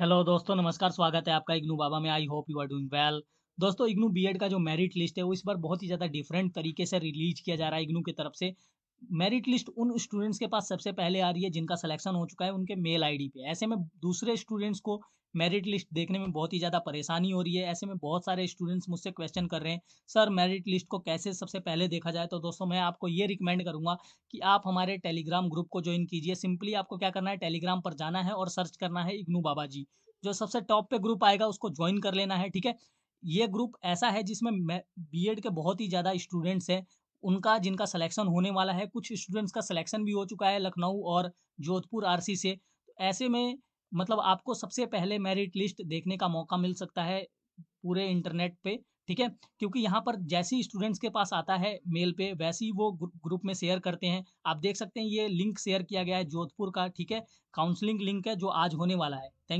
hello दोस्तों नमस्कार स्वागत है आपका इग्नू बाबा में I hope you are doing well दोस्तों इग्नू बीएड का जो मेरिट लिस्ट है वो इस बार बहुत ही ज़्यादा डिफरेंट तरीके से रिलीज किया जा रहा है इग्नू की तरफ से मेरिट लिस्ट उन स्टूडेंट्स के पास सबसे पहले आ रही है जिनका सिलेक्शन हो चुका है उनके मेल आईडी पे ऐसे में दूसरे स्टूडेंट्स को मेरिट लिस्ट देखने में बहुत ही ज़्यादा परेशानी हो रही है ऐसे में बहुत सारे स्टूडेंट्स मुझसे क्वेश्चन कर रहे हैं सर मेरिट लिस्ट को कैसे सबसे पहले देखा जाए तो दोस्तों मैं आपको ये रिकमेंड करूँगा कि आप हमारे टेलीग्राम ग्रुप को ज्वाइन कीजिए सिंपली आपको क्या करना है टेलीग्राम पर जाना है और सर्च करना है इग्नू बाबा जी जो सबसे टॉप पे ग्रुप आएगा उसको ज्वाइन कर लेना है ठीक है ये ग्रुप ऐसा है जिसमें बी एड के बहुत ही ज़्यादा स्टूडेंट्स हैं उनका जिनका सिलेक्शन होने वाला है कुछ स्टूडेंट्स का सिलेक्शन भी हो चुका है लखनऊ और जोधपुर आरसी से तो ऐसे में मतलब आपको सबसे पहले मेरिट लिस्ट देखने का मौका मिल सकता है पूरे इंटरनेट पे ठीक है क्योंकि यहाँ पर जैसे ही स्टूडेंट्स के पास आता है मेल पे वैसे ही वो ग्रुप में शेयर करते हैं आप देख सकते हैं ये लिंक शेयर किया गया है जोधपुर का ठीक है काउंसलिंग लिंक है जो आज होने वाला है थैंक